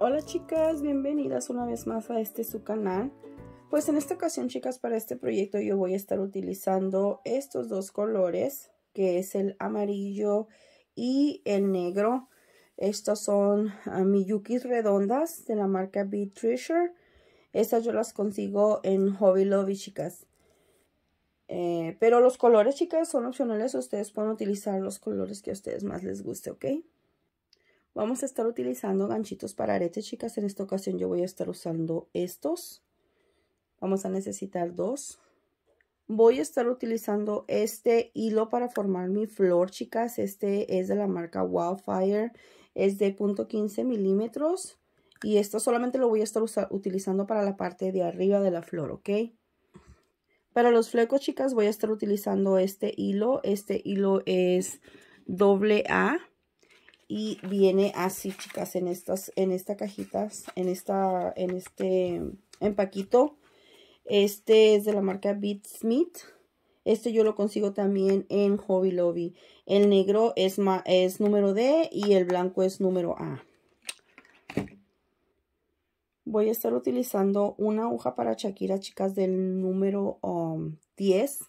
Hola chicas, bienvenidas una vez más a este su canal. Pues en esta ocasión chicas para este proyecto yo voy a estar utilizando estos dos colores que es el amarillo y el negro. Estas son ah, mi Miyukis redondas de la marca Beat Treasure. Estas yo las consigo en Hobby Lobby chicas. Eh, pero los colores chicas son opcionales, ustedes pueden utilizar los colores que a ustedes más les guste, ¿ok? Vamos a estar utilizando ganchitos para aretes, chicas. En esta ocasión yo voy a estar usando estos. Vamos a necesitar dos. Voy a estar utilizando este hilo para formar mi flor, chicas. Este es de la marca Wildfire. Es de .15 milímetros. Y esto solamente lo voy a estar utilizando para la parte de arriba de la flor, ¿ok? Para los flecos, chicas, voy a estar utilizando este hilo. Este hilo es doble A y viene así, chicas, en estas, en esta cajitas, en esta, en este empaquito. Este es de la marca Beat Este yo lo consigo también en Hobby Lobby. El negro es, es número D y el blanco es número A. Voy a estar utilizando una aguja para Shakira, chicas, del número 10. Um,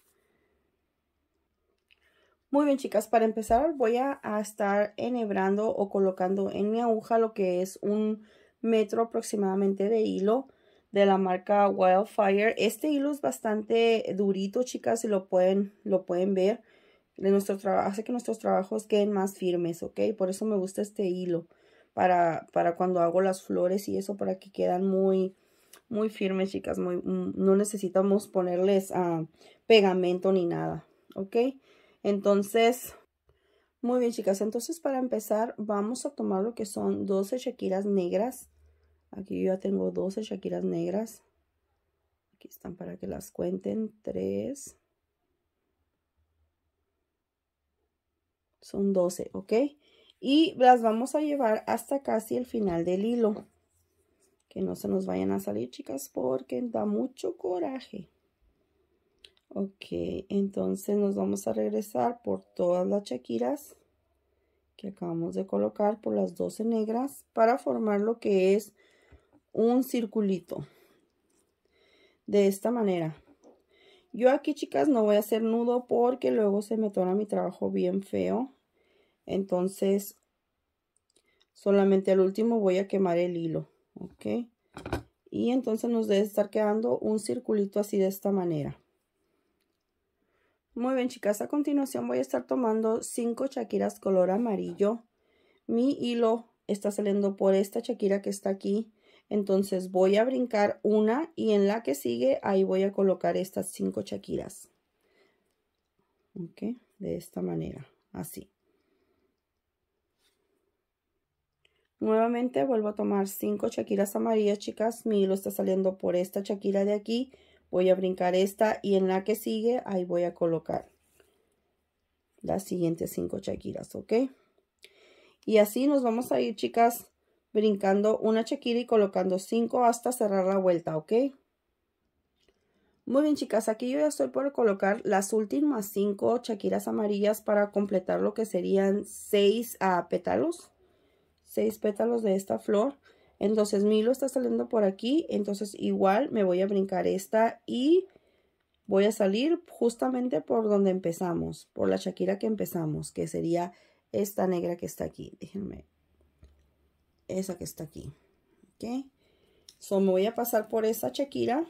muy bien chicas, para empezar voy a, estar enhebrando o colocando en mi aguja lo que es un metro aproximadamente de hilo de la marca Wildfire. Este hilo es bastante durito chicas, si lo pueden, lo pueden ver. nuestro hace que nuestros trabajos queden más firmes, ¿ok? Por eso me gusta este hilo, para, para cuando hago las flores y eso, para que quedan muy, muy firmes chicas. Mm, no necesitamos ponerles ah, pegamento ni nada, ¿ok? Entonces, muy bien chicas, entonces para empezar vamos a tomar lo que son 12 shakiras negras. Aquí yo ya tengo 12 shakiras negras. Aquí están para que las cuenten. 3. Son 12, ¿ok? Y las vamos a llevar hasta casi el final del hilo. Que no se nos vayan a salir, chicas, porque da mucho coraje. Ok, entonces nos vamos a regresar por todas las chaquiras que acabamos de colocar por las 12 negras para formar lo que es un circulito. De esta manera. Yo aquí, chicas, no voy a hacer nudo porque luego se me torna mi trabajo bien feo. Entonces, solamente al último voy a quemar el hilo, ¿ok? Y entonces nos debe estar quedando un circulito así de esta manera. Muy bien, chicas. A continuación voy a estar tomando cinco chaquiras color amarillo. Mi hilo está saliendo por esta chaquira que está aquí. Entonces voy a brincar una y en la que sigue ahí voy a colocar estas cinco chaquiras. Ok, de esta manera, así. Nuevamente vuelvo a tomar cinco chaquiras amarillas, chicas. Mi hilo está saliendo por esta chaquira de aquí voy a brincar esta y en la que sigue ahí voy a colocar las siguientes cinco chaquiras, ¿ok? Y así nos vamos a ir, chicas, brincando una chaquira y colocando cinco hasta cerrar la vuelta, ¿ok? Muy bien, chicas, aquí yo ya estoy por colocar las últimas cinco chaquiras amarillas para completar lo que serían seis ah, pétalos, seis pétalos de esta flor. Entonces mi hilo está saliendo por aquí, entonces igual me voy a brincar esta y voy a salir justamente por donde empezamos, por la chaquira que empezamos, que sería esta negra que está aquí, déjenme, esa que está aquí, ok, so me voy a pasar por esta chaquira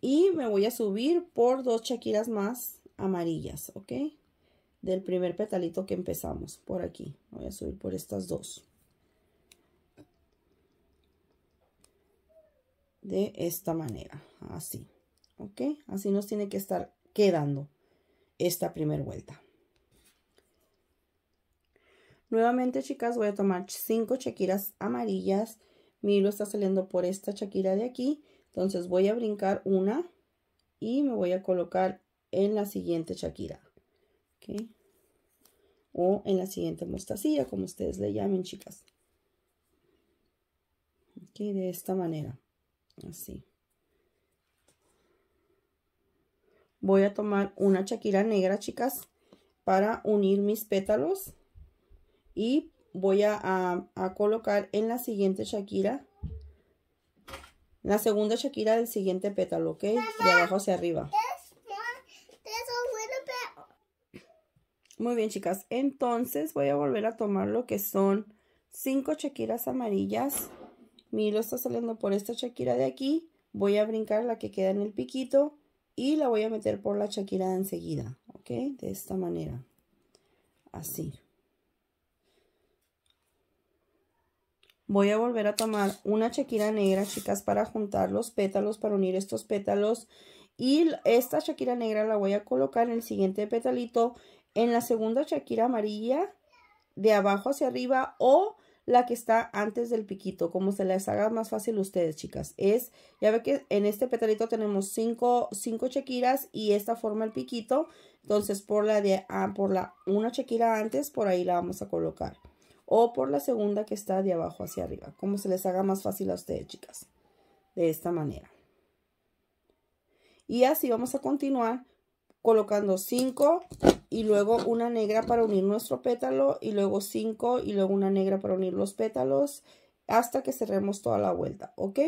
y me voy a subir por dos chaquiras más amarillas, ok, del primer petalito que empezamos, por aquí, voy a subir por estas dos, de esta manera, así, ¿ok? Así nos tiene que estar quedando esta primera vuelta. Nuevamente, chicas, voy a tomar cinco chaquiras amarillas. Mi hilo está saliendo por esta chaquira de aquí. Entonces voy a brincar una y me voy a colocar en la siguiente chaquira. O en la siguiente mostacilla, como ustedes le llamen, chicas. Ok, de esta manera. Así. Voy a tomar una chaquira negra, chicas, para unir mis pétalos. Y voy a, a, colocar en la siguiente chaquira la segunda chaquira del siguiente pétalo, ¿ok? de abajo hacia arriba. Muy bien, chicas. Entonces voy a volver a tomar lo que son cinco chaquiras amarillas mi hilo está saliendo por esta chaquira de aquí, voy a brincar la que queda en el piquito y la voy a meter por la chaquira de enseguida, ¿ok? De esta manera, así. Voy a volver a tomar una chaquira negra, chicas, para juntar los pétalos, para unir estos pétalos. Y esta chaquira negra la voy a colocar en el siguiente petalito, en la segunda chaquira amarilla, de abajo hacia arriba, o la que está antes del piquito, como se les haga más fácil a ustedes, chicas. Es, ya ve que en este petalito tenemos cinco, cinco chequiras y esta forma el piquito. Entonces, por la de, ah, por la una chequira antes, por ahí la vamos a colocar. O por la segunda que está de abajo hacia arriba, como se les haga más fácil a ustedes, chicas. De esta manera. Y así vamos a continuar colocando cinco y luego una negra para unir nuestro pétalo y luego 5 y luego una negra para unir los pétalos hasta que cerremos toda la vuelta, ¿ok?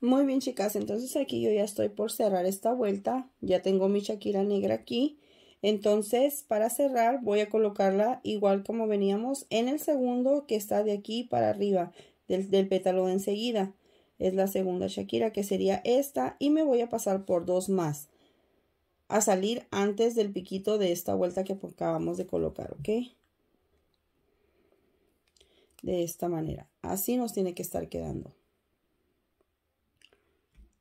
Muy bien chicas, entonces aquí yo ya estoy por cerrar esta vuelta, ya tengo mi Shakira negra aquí, entonces para cerrar voy a colocarla igual como veníamos en el segundo que está de aquí para arriba del, pétalo de enseguida, es la segunda Shakira que sería esta y me voy a pasar por dos más a salir antes del piquito de esta vuelta que acabamos de colocar, ¿ok? De esta manera. Así nos tiene que estar quedando.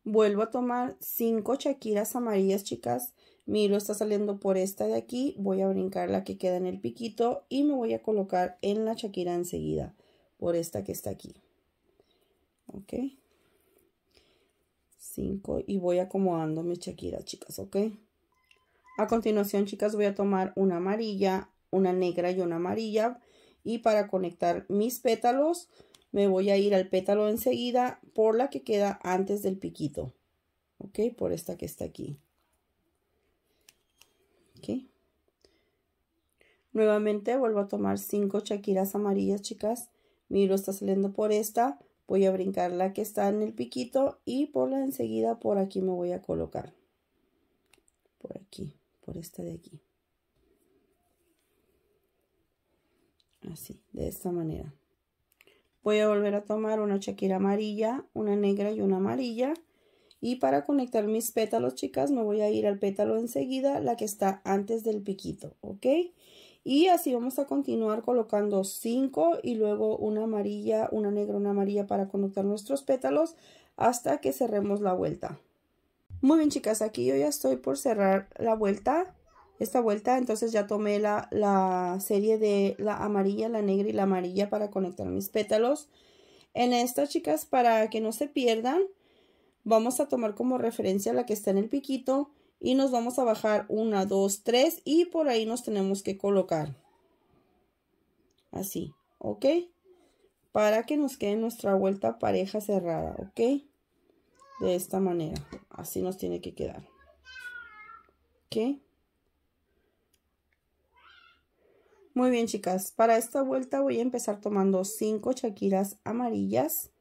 Vuelvo a tomar cinco chaquiras amarillas, chicas. Mi está saliendo por esta de aquí. Voy a brincar la que queda en el piquito y me voy a colocar en la chaquira enseguida. Por esta que está aquí. ¿Ok? 5 y voy acomodando mi chaquira, chicas, ¿ok? A continuación, chicas, voy a tomar una amarilla, una negra y una amarilla. Y para conectar mis pétalos, me voy a ir al pétalo enseguida por la que queda antes del piquito. ¿Ok? Por esta que está aquí. ¿Ok? Nuevamente vuelvo a tomar cinco chaquiras amarillas, chicas. Miro, está saliendo por esta. Voy a brincar la que está en el piquito y por la enseguida por aquí me voy a colocar. Por aquí por esta de aquí. Así, de esta manera. Voy a volver a tomar una chaquira amarilla, una negra y una amarilla. Y para conectar mis pétalos, chicas, me voy a ir al pétalo enseguida, la que está antes del piquito, ¿ok? Y así vamos a continuar colocando cinco y luego una amarilla, una negra, una amarilla para conectar nuestros pétalos hasta que cerremos la vuelta. Muy bien, chicas, aquí yo ya estoy por cerrar la vuelta, esta vuelta, entonces ya tomé la, serie de la amarilla, la negra y la amarilla para conectar mis pétalos. En esta, chicas, para que no se pierdan, vamos a tomar como referencia la que está en el piquito y nos vamos a bajar una, dos, tres y por ahí nos tenemos que colocar. Así, ¿ok? Para que nos quede nuestra vuelta pareja cerrada, ¿ok? de esta manera. Así nos tiene que quedar. ¿Ok? Muy bien, chicas. Para esta vuelta voy a empezar tomando cinco chaquiras amarillas.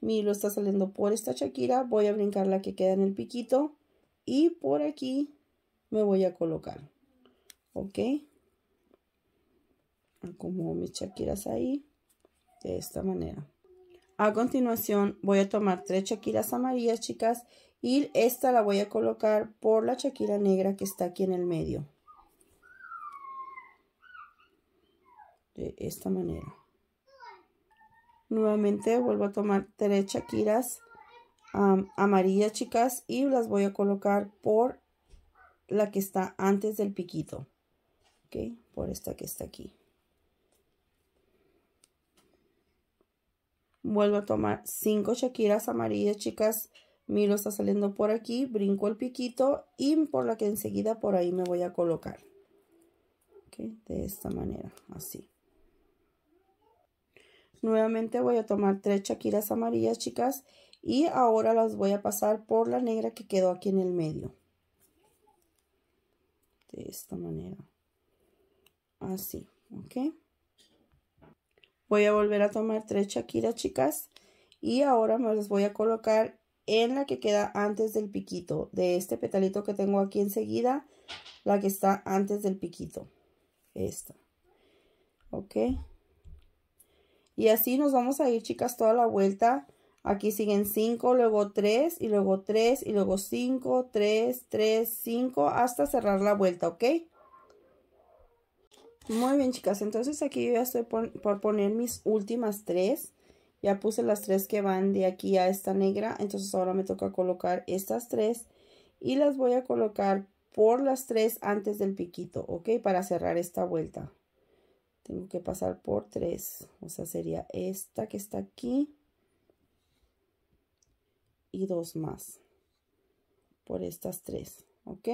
Mi hilo está saliendo por esta chaquira. Voy a brincar la que queda en el piquito. Y por aquí me voy a colocar. ¿Ok? Acomodo mis chaquiras ahí. De esta manera. A continuación voy a tomar tres chaquiras amarillas, chicas, y esta la voy a colocar por la chaquira negra que está aquí en el medio. De esta manera. Nuevamente vuelvo a tomar tres chaquiras amarillas, chicas, y las voy a colocar por la que está antes del piquito. ¿Ok? Por esta que está aquí. Vuelvo a tomar cinco Shakiras amarillas, chicas. Miro está saliendo por aquí, brinco el piquito y por la que enseguida por ahí me voy a colocar. de esta manera, así. Nuevamente voy a tomar tres chaquiras amarillas, chicas. Y ahora las voy a pasar por la negra que quedó aquí en el medio. De esta manera. Así, ¿ok? Voy a volver a tomar tres Shakira, chicas. Y ahora me las voy a colocar en la que queda antes del piquito. De este petalito que tengo aquí enseguida. La que está antes del piquito. Esta. Ok. Y así nos vamos a ir, chicas, toda la vuelta. Aquí siguen 5, luego 3 y luego 3 y luego 5, 3, 3, 5 hasta cerrar la vuelta, ¿ok? Muy bien, chicas. Entonces aquí voy ya estoy por, poner mis últimas tres. Ya puse las tres que van de aquí a esta negra. Entonces ahora me toca colocar estas tres. Y las voy a colocar por las tres antes del piquito, ¿ok? Para cerrar esta vuelta. Tengo que pasar por tres. O sea, sería esta que está aquí. Y dos más. Por estas tres, ¿ok?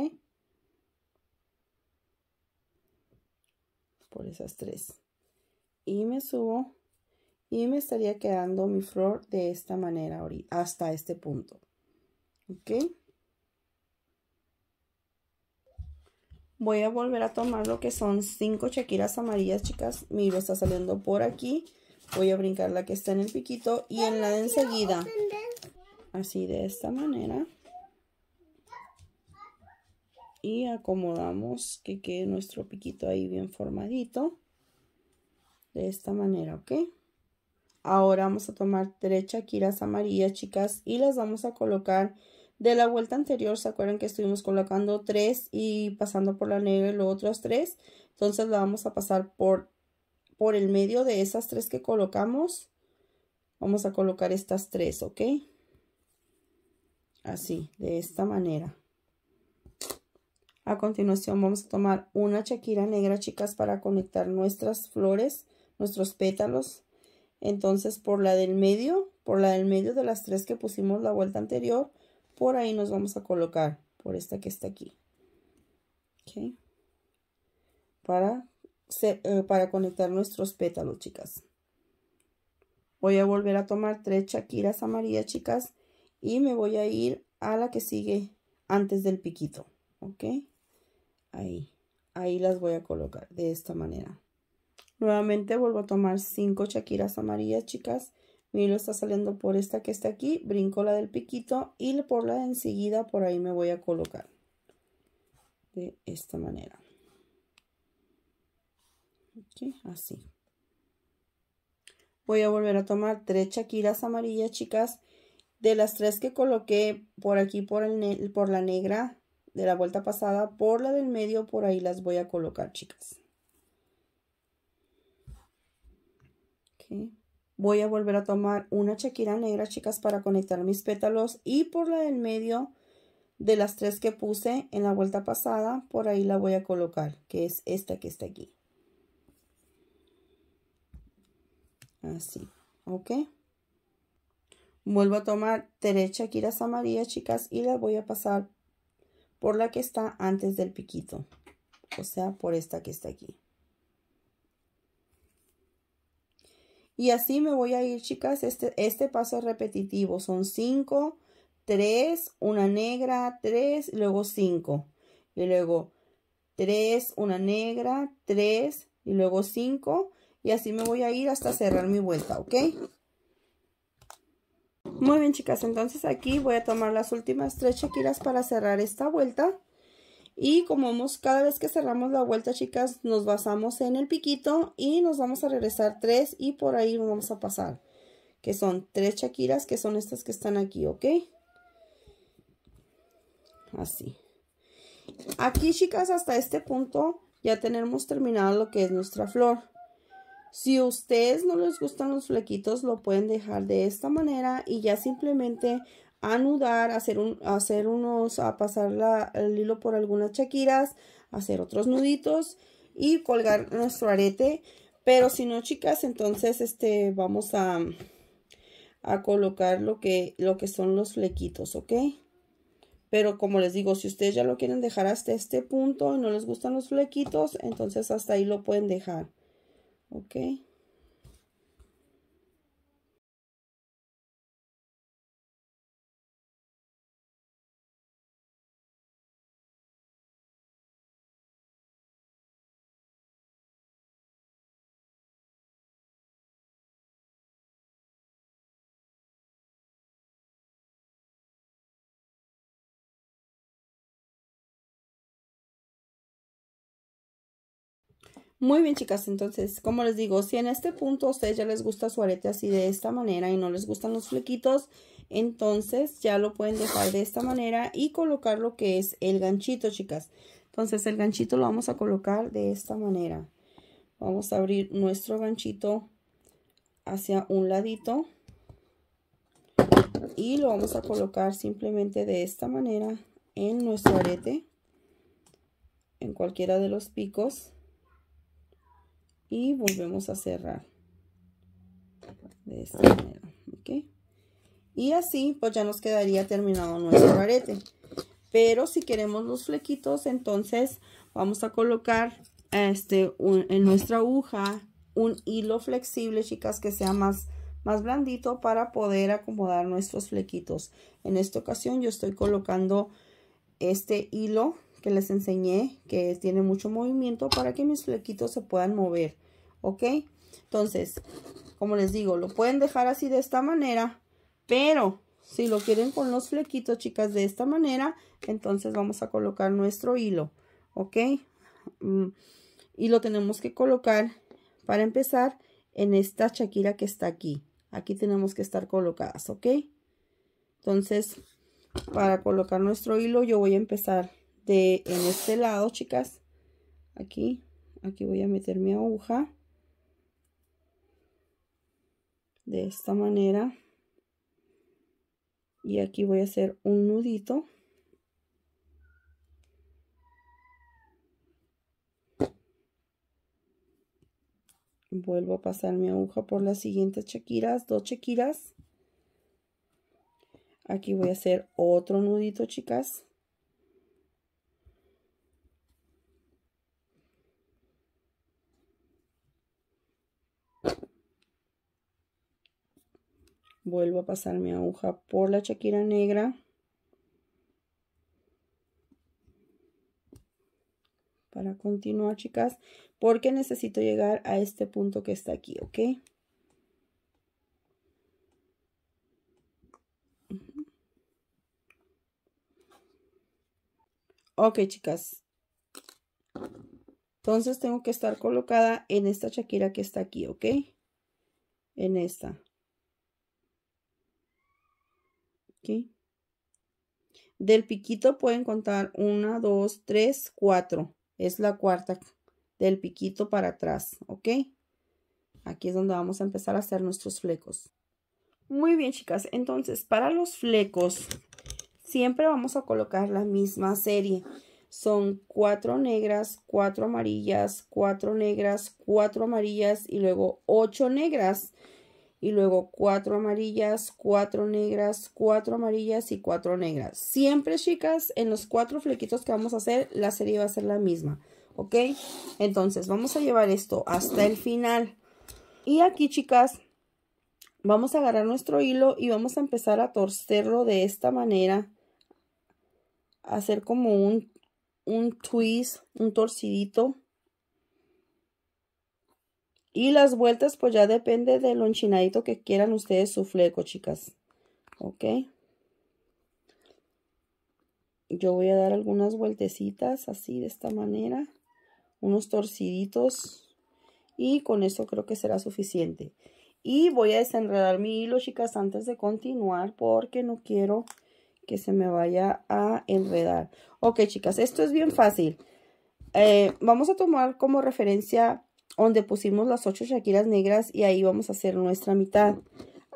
por esas tres y me subo y me estaría quedando mi flor de esta manera hasta este punto ok voy a volver a tomar lo que son cinco chaquiras amarillas chicas miro está saliendo por aquí voy a brincar la que está en el piquito y en la de enseguida así de esta manera y acomodamos que quede nuestro piquito ahí bien formadito de esta manera ok ahora vamos a tomar tres chaquiras amarillas chicas y las vamos a colocar de la vuelta anterior se acuerdan que estuvimos colocando tres y pasando por la negra y los otros tres entonces la vamos a pasar por por el medio de esas tres que colocamos vamos a colocar estas tres ok así de esta manera a continuación vamos a tomar una chaquira negra, chicas, para conectar nuestras flores, nuestros pétalos. Entonces, por la del medio, por la del medio de las tres que pusimos la vuelta anterior, por ahí nos vamos a colocar, por esta que está aquí. ¿Ok? Para, eh, para conectar nuestros pétalos, chicas. Voy a volver a tomar tres chaquiras amarillas, chicas, y me voy a ir a la que sigue antes del piquito ok ahí ahí las voy a colocar de esta manera nuevamente vuelvo a tomar cinco chaquiras amarillas chicas Miren, lo está saliendo por esta que está aquí brinco la del piquito y por la de enseguida por ahí me voy a colocar de esta manera ok, así voy a volver a tomar tres chaquiras amarillas chicas de las tres que coloqué por aquí por, el por la negra de la vuelta pasada por la del medio, por ahí las voy a colocar, chicas. Voy a volver a tomar una chaquira negra, chicas, para conectar mis pétalos y por la del medio de las tres que puse en la vuelta pasada, por ahí la voy a colocar, que es esta que está aquí. Así, ¿ok? Vuelvo a tomar tres chaquiras amarillas, chicas, y las voy a pasar por la que está antes del piquito, o sea, por esta que está aquí. Y así me voy a ir, chicas. Este, este paso es repetitivo. Son 5, 3, una negra, 3, luego 5. Y luego 3, una negra, 3, y luego 5. Y así me voy a ir hasta cerrar mi vuelta, ¿ok? Muy bien, chicas. Entonces aquí voy a tomar las últimas tres chaquiras para cerrar esta vuelta. Y como hemos, cada vez que cerramos la vuelta, chicas, nos basamos en el piquito y nos vamos a regresar tres y por ahí nos vamos a pasar. Que son tres chaquiras, que son estas que están aquí, ¿ok? Así. Aquí, chicas, hasta este punto ya tenemos terminado lo que es nuestra flor. Si a ustedes no les gustan los flequitos, lo pueden dejar de esta manera y ya simplemente anudar, hacer, un, hacer unos, a pasar el hilo por algunas chaquiras, hacer otros nuditos y colgar nuestro arete. Pero si no, chicas, entonces este, vamos a, a colocar lo que, lo que son los flequitos, ¿ok? Pero como les digo, si ustedes ya lo quieren dejar hasta este punto y no les gustan los flequitos, entonces hasta ahí lo pueden dejar. okay Muy bien, chicas, entonces, como les digo, si en este punto a ustedes ya les gusta su arete así de esta manera y no les gustan los flequitos, entonces ya lo pueden dejar de esta manera y colocar lo que es el ganchito, chicas. Entonces, el ganchito lo vamos a colocar de esta manera. Vamos a abrir nuestro ganchito hacia un ladito y lo vamos a colocar simplemente de esta manera en nuestro arete, en cualquiera de los picos y volvemos a cerrar de esta ah. manera y así pues ya nos quedaría terminado nuestro arete pero si queremos los flequitos entonces vamos a colocar este en nuestra aguja un hilo flexible chicas que sea más más blandito para poder acomodar nuestros flequitos en esta ocasión yo estoy colocando este hilo que les enseñé que tiene mucho movimiento para que mis flequitos se puedan mover ok entonces como les digo lo pueden dejar así de esta manera pero si lo quieren con los flequitos chicas de esta manera entonces vamos a colocar nuestro hilo ok mm, y lo tenemos que colocar para empezar en esta chaquira que está aquí aquí tenemos que estar colocadas ok entonces para colocar nuestro hilo yo voy a empezar en este lado, chicas. Aquí, aquí voy a meter mi aguja. De esta manera. Y aquí voy a hacer un nudito. vuelvo a pasar mi aguja por las siguientes chequiras, dos chequiras. Aquí voy a hacer otro nudito, chicas. vuelvo a pasar mi aguja por la chaquira negra para continuar chicas porque necesito llegar a este punto que está aquí ok ok chicas entonces tengo que estar colocada en esta chaquira que está aquí ok en esta Del piquito pueden contar 1, 2, 3, 4. Es la cuarta del piquito para atrás, ¿ok? Aquí es donde vamos a empezar a hacer nuestros flecos. Muy bien, chicas. Entonces, para los flecos, siempre vamos a colocar la misma serie. Son cuatro negras, cuatro amarillas, cuatro negras, cuatro amarillas y luego ocho negras y luego cuatro amarillas, cuatro negras, cuatro amarillas y cuatro negras. Siempre, chicas, en los cuatro flequitos que vamos a hacer, la serie va a ser la misma, ¿ok? Entonces, vamos a llevar esto hasta el final. Y aquí, chicas, vamos a agarrar nuestro hilo y vamos a empezar a torcerlo de esta manera. Hacer como un, un twist, un torcidito y las vueltas, pues ya depende del enchinadito que quieran ustedes su fleco, chicas. Ok. Yo voy a dar algunas vueltecitas así, de esta manera. Unos torciditos. Y con eso creo que será suficiente. Y voy a desenredar mi hilo, chicas, antes de continuar. Porque no quiero que se me vaya a enredar. Ok, chicas, esto es bien fácil. Eh, vamos a tomar como referencia donde pusimos las ocho shakiras negras y ahí vamos a hacer nuestra mitad.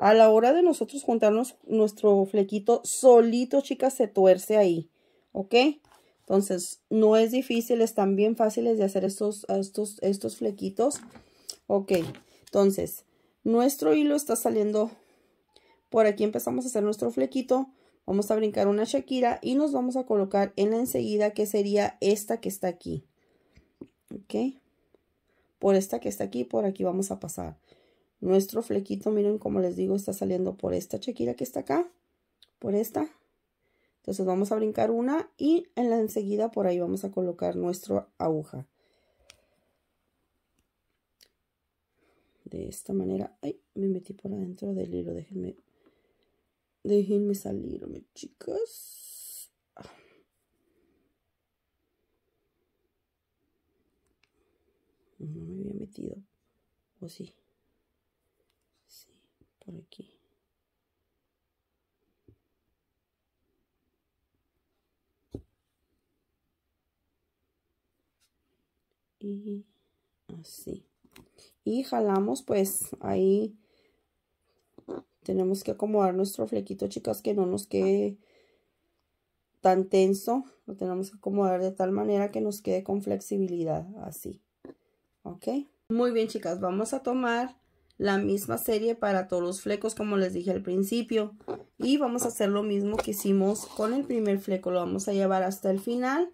A la hora de nosotros juntarnos nuestro flequito solito, chicas, se tuerce ahí, ¿ok? Entonces, no es difícil, están bien fáciles de hacer estos, estos, estos flequitos. Ok, entonces, nuestro hilo está saliendo por aquí empezamos a hacer nuestro flequito. Vamos a brincar una shakira y nos vamos a colocar en la enseguida que sería esta que está aquí. Ok por esta que está aquí, por aquí vamos a pasar. Nuestro flequito, miren como les digo, está saliendo por esta chequilla que está acá, por esta. Entonces vamos a brincar una y en la enseguida por ahí vamos a colocar nuestra aguja. De esta manera, ay, me metí por adentro del hilo, déjenme, déjenme salirme, chicas. No me había metido. ¿O sí? Sí, por aquí. Y así. Y jalamos pues ahí. Tenemos que acomodar nuestro flequito, chicas, que no nos quede tan tenso. Lo tenemos que acomodar de tal manera que nos quede con flexibilidad, así. ¿ok? Muy bien, chicas, vamos a tomar la misma serie para todos los flecos, como les dije al principio. Y vamos a hacer lo mismo que hicimos con el primer fleco, lo vamos a llevar hasta el final.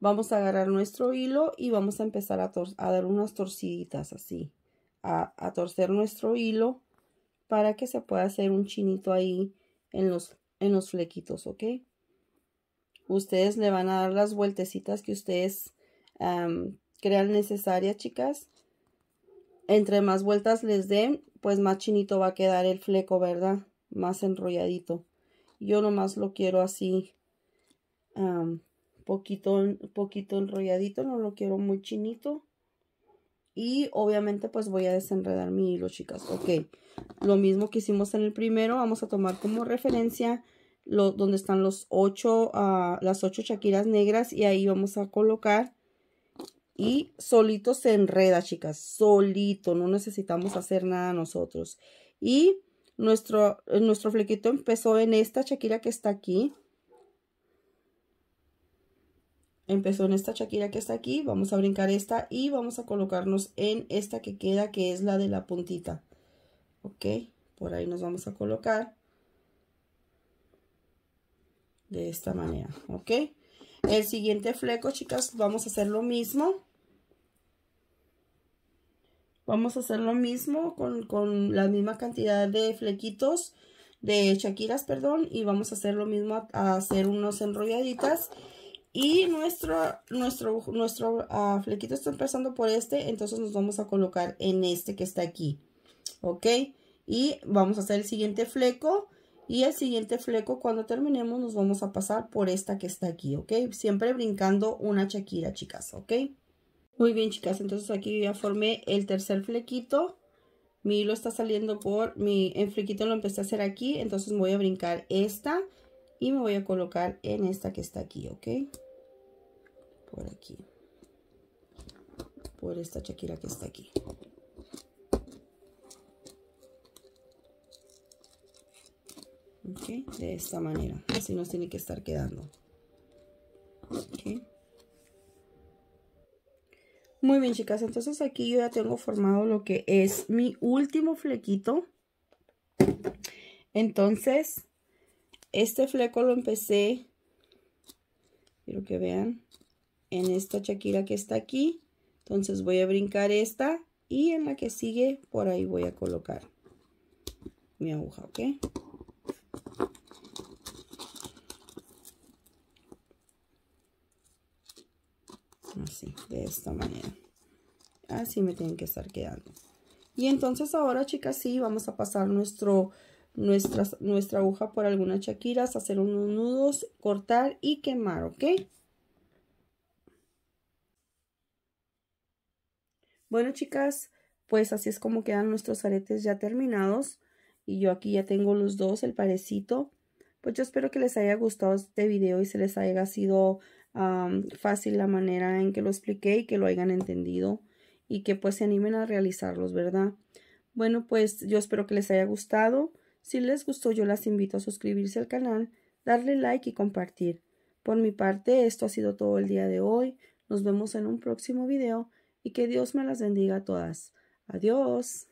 Vamos a agarrar nuestro hilo y vamos a empezar a, dar unas torciditas así. A, torcer nuestro hilo para que se pueda hacer un chinito ahí en los, en los flequitos, ¿ok? Ustedes le van a dar las vueltecitas que ustedes crean necesaria chicas. Entre más vueltas les den, pues más chinito va a quedar el fleco, ¿verdad? Más enrolladito. Yo nomás lo quiero así, poquito, poquito enrolladito, no lo quiero muy chinito. Y obviamente pues voy a desenredar mi hilo, chicas. Ok, lo mismo que hicimos en el primero, vamos a tomar como referencia lo, donde están los ocho, ah, las ocho chaquiras negras y ahí vamos a colocar y solito se enreda, chicas, solito, no necesitamos hacer nada nosotros. Y nuestro, eh, nuestro flequito empezó en esta chaquira que está aquí. Empezó en esta chaquira que está aquí, vamos a brincar esta y vamos a colocarnos en esta que queda, que es la de la puntita. Ok, por ahí nos vamos a colocar. De esta manera, ok. El siguiente fleco, chicas, vamos a hacer lo mismo. Vamos a hacer lo mismo con, la misma cantidad de flequitos, de chaquiras, perdón, y vamos a hacer lo mismo a, hacer unos enrolladitas. Y nuestro, nuestro, nuestro ah, flequito está empezando por este, entonces nos vamos a colocar en este que está aquí. ¿Ok? Y vamos a hacer el siguiente fleco. Y el siguiente fleco, cuando terminemos, nos vamos a pasar por esta que está aquí, ¿ok? Siempre brincando una chaquira, chicas, ¿ok? Muy bien, chicas. Entonces aquí ya formé el tercer flequito. Mi hilo está saliendo por... Mi flequito lo empecé a hacer aquí. Entonces voy a brincar esta. Y me voy a colocar en esta que está aquí, ¿ok? Por aquí. Por esta chaquira que está aquí. ¿Ok? De esta manera. Así nos tiene que estar quedando. Muy bien, chicas, entonces aquí yo ya tengo formado lo que es mi último flequito. Entonces, este fleco lo empecé, quiero que vean, en esta chaquira que está aquí. Entonces voy a brincar esta y en la que sigue por ahí voy a colocar mi aguja, ¿ok? de esta manera. Así me tienen que estar quedando. Y entonces ahora, chicas, sí, vamos a pasar nuestro, nuestra, nuestra aguja por algunas chaquiras, hacer unos nudos, cortar y quemar, ¿ok? Bueno, chicas, pues así es como quedan nuestros aretes ya terminados. Y yo aquí ya tengo los dos, el parecito. Pues yo espero que les haya gustado este video y se les haya sido fácil la manera en que lo expliqué y que lo hayan entendido y que pues se animen a realizarlos, ¿verdad? Bueno, pues yo espero que les haya gustado. Si les gustó, yo las invito a suscribirse al canal, darle like y compartir. Por mi parte, esto ha sido todo el día de hoy. Nos vemos en un próximo video y que Dios me las bendiga a todas. Adiós.